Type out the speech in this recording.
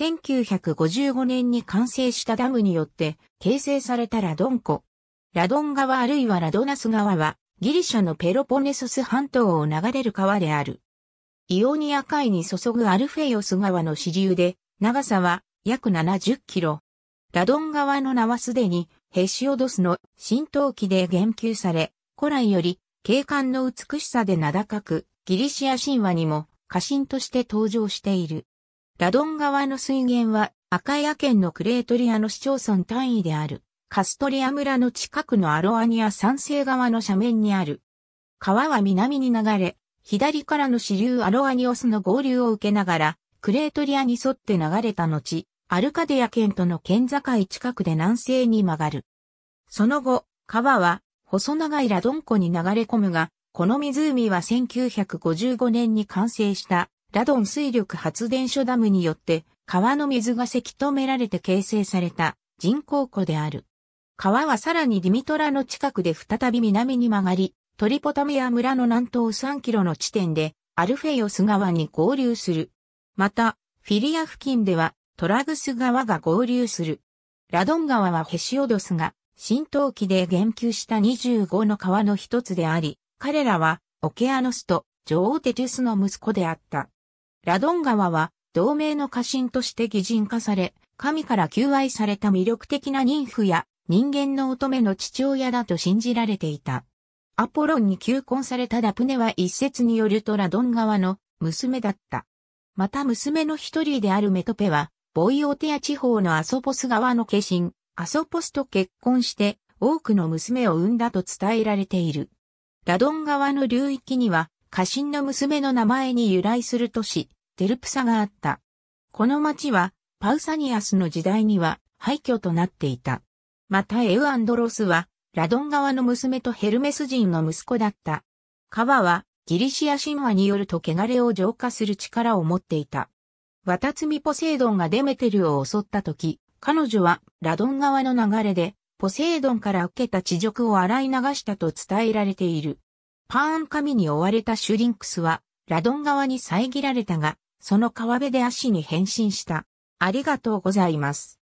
1955年に完成したダムによって形成されたラドン湖。ラドン川あるいはラドナス川はギリシャのペロポネソス半島を流れる川である。イオニア海に注ぐアルフェイオス川の支流で長さは約70キロ。ラドン川の名はすでにヘシオドスの浸透期で言及され、古来より景観の美しさで名高くギリシア神話にも家臣として登場している。ラドン川の水源は、アカヤ県のクレートリアの市町村単位である、カストリア村の近くのアロアニア山西側の斜面にある。川は南に流れ、左からの支流アロアニオスの合流を受けながら、クレートリアに沿って流れた後、アルカディア県との県境近くで南西に曲がる。その後、川は細長いラドン湖に流れ込むが、この湖は1955年に完成したラドン水力発電所ダムによって川の水がせき止められて形成された人工湖である。川はさらにディミトラの近くで再び南に曲がり、トリポタミア村の南東3キロの地点でアルフェヨス川に合流する。また、フィリア付近ではトラグス川が合流する。ラドン川はヘシオドスが浸透器で言及した25の川の一つであり、彼らはオケアノスと女王テテュスの息子であった。ラドン川は、同盟の家臣として擬人化され、神から求愛された魅力的な妊婦や人間の乙女の父親だと信じられていた。アポロンに求婚されたダプネは一説によるとラドン川の娘だった。また娘の一人であるメトペは、ボイオテア地方のアソポス川の化身、アソポスと結婚して多くの娘を産んだと伝えられている。ラドン川の流域には家臣の娘の名前に由来する都市、テルプサがあった。この町は、パウサニアスの時代には廃墟となっていた。またエウアンドロスは、ラドン川の娘とヘルメス人の息子だった。川は、ギリシア神話によると汚れを浄化する力を持っていた。ワタツミポセイドンがデメテルを襲った時、彼女はラドン川の流れで、ポセイドンから受けた地辱を洗い流したと伝えられている。パーン紙に追われたシュリンクスは、ラドン側に遮られたが、その川辺で足に変身した。ありがとうございます。